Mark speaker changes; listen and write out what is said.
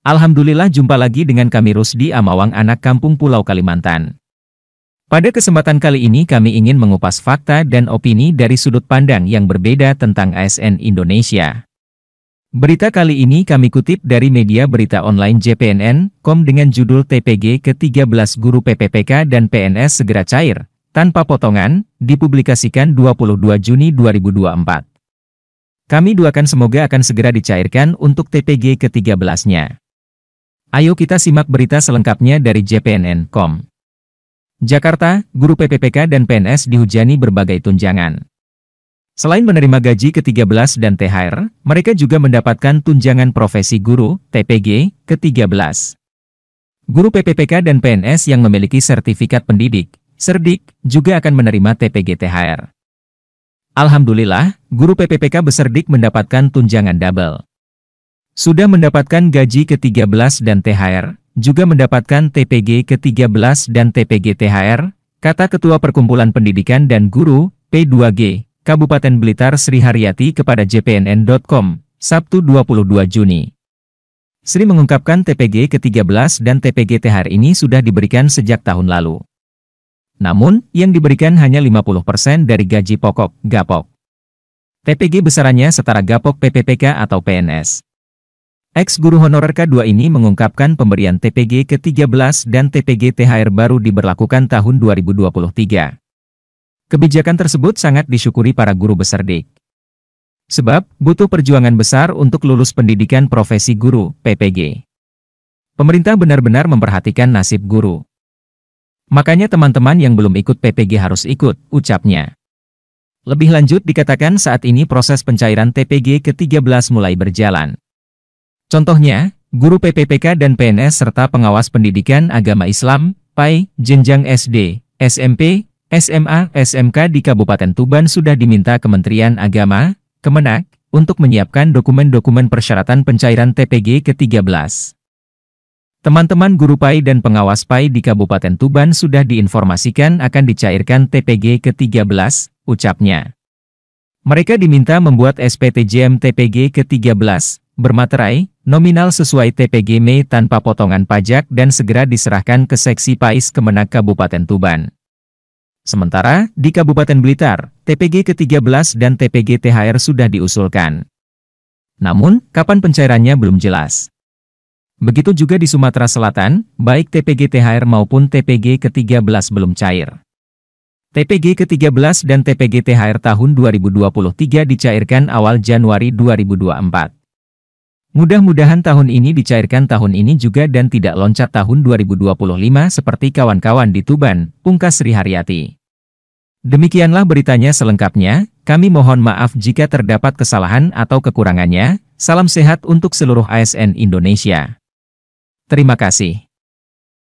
Speaker 1: Alhamdulillah jumpa lagi dengan kami Rusdi Amawang anak kampung Pulau Kalimantan. Pada kesempatan kali ini kami ingin mengupas fakta dan opini dari sudut pandang yang berbeda tentang ASN Indonesia. Berita kali ini kami kutip dari media berita online JPNN.com dengan judul TPG ke-13 Guru PPPK dan PNS segera cair, tanpa potongan, dipublikasikan 22 Juni 2024. Kami doakan semoga akan segera dicairkan untuk TPG ke-13-nya. Ayo kita simak berita selengkapnya dari JPNN.com. Jakarta, guru PPPK dan PNS dihujani berbagai tunjangan. Selain menerima gaji ke-13 dan THR, mereka juga mendapatkan tunjangan profesi guru, TPG, ke-13. Guru PPPK dan PNS yang memiliki sertifikat pendidik, Serdik, juga akan menerima TPG THR. Alhamdulillah, guru PPPK beserdik mendapatkan tunjangan double. Sudah mendapatkan gaji ke-13 dan THR, juga mendapatkan TPG ke-13 dan TPG THR, kata Ketua Perkumpulan Pendidikan dan Guru, P2G, Kabupaten Blitar Sri Haryati kepada jpnn.com, Sabtu 22 Juni. Sri mengungkapkan TPG ke-13 dan TPG THR ini sudah diberikan sejak tahun lalu. Namun, yang diberikan hanya 50% dari gaji pokok, GAPOK. TPG besarannya setara GAPOK PPPK atau PNS. Ex-guru honorer K2 ini mengungkapkan pemberian TPG ke-13 dan TPG THR baru diberlakukan tahun 2023. Kebijakan tersebut sangat disyukuri para guru besar dik. E Sebab, butuh perjuangan besar untuk lulus pendidikan profesi guru, PPG. Pemerintah benar-benar memperhatikan nasib guru. Makanya teman-teman yang belum ikut PPG harus ikut, ucapnya. Lebih lanjut dikatakan saat ini proses pencairan TPG ke-13 mulai berjalan. Contohnya, guru PPPK dan PNS serta pengawas pendidikan agama Islam, PAI, jenjang SD, SMP, SMA, SMK di Kabupaten Tuban sudah diminta Kementerian Agama, Kemenak, untuk menyiapkan dokumen-dokumen persyaratan pencairan TPG ke-13. Teman-teman guru PAI dan pengawas PAI di Kabupaten Tuban sudah diinformasikan akan dicairkan TPG ke-13, ucapnya. Mereka diminta membuat SPTJM TPG ke-13, bermaterai, nominal sesuai TPG Mei tanpa potongan pajak dan segera diserahkan ke seksi PAIS Kemenak Kabupaten Tuban. Sementara, di Kabupaten Blitar, TPG ke-13 dan TPG THR sudah diusulkan. Namun, kapan pencairannya belum jelas. Begitu juga di Sumatera Selatan, baik TPG THR maupun TPG ke-13 belum cair. TPG ke-13 dan TPG THR tahun 2023 dicairkan awal Januari 2024. Mudah-mudahan tahun ini dicairkan tahun ini juga dan tidak loncat tahun 2025 seperti kawan-kawan di Tuban, pungkas Sri Haryati. Demikianlah beritanya selengkapnya, kami mohon maaf jika terdapat kesalahan atau kekurangannya, salam sehat untuk seluruh ASN Indonesia. Terima kasih.